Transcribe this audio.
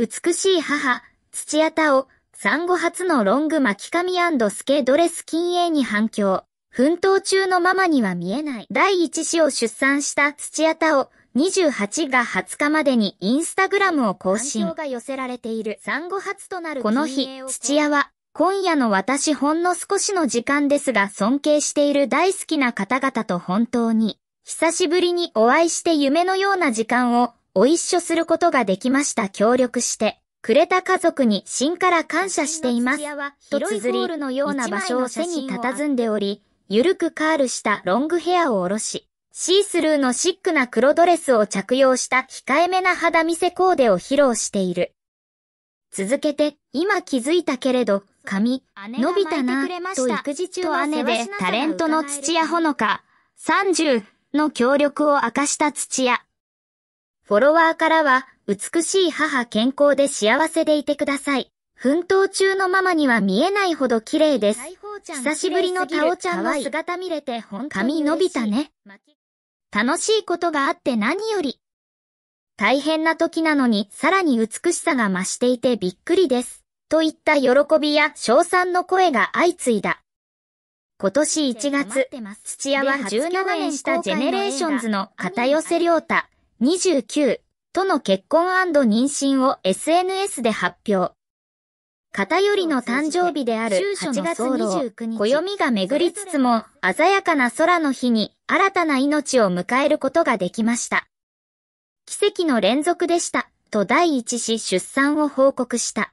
美しい母、土屋太鳳、産後初のロング巻き髪スケドレス禁煙に反響。奮闘中のママには見えない。第一子を出産した土屋太鳳。28が20日までにインスタグラムを更新。が寄せられている産後初となるこの日、土屋は、今夜の私ほんの少しの時間ですが尊敬している大好きな方々と本当に、久しぶりにお会いして夢のような時間をお一緒することができました協力して、くれた家族に真から感謝しています。と綴り、な場所を背に佇んでおり、ゆるくカールしたロングヘアを下ろし、シースルーのシックな黒ドレスを着用した控えめな肌見せコーデを披露している。続けて、今気づいたけれど、髪、伸びたな、と育児中姉でタレントの土屋ほのか、30の協力を明かした土屋。フォロワーからは、美しい母健康で幸せでいてください。奮闘中のママには見えないほど綺麗です。久しぶりのタオちゃんの姿見れて本当髪伸びたね。楽しいことがあって何より。大変な時なのにさらに美しさが増していてびっくりです。といった喜びや称賛の声が相次いだ。今年1月、土屋は17年したジェネレーションズの片寄良太。29との結婚妊娠を SNS で発表。偏りの誕生日である8月29日、暦が巡りつつも鮮やかな空の日に新たな命を迎えることができました。奇跡の連続でした、と第一子出産を報告した。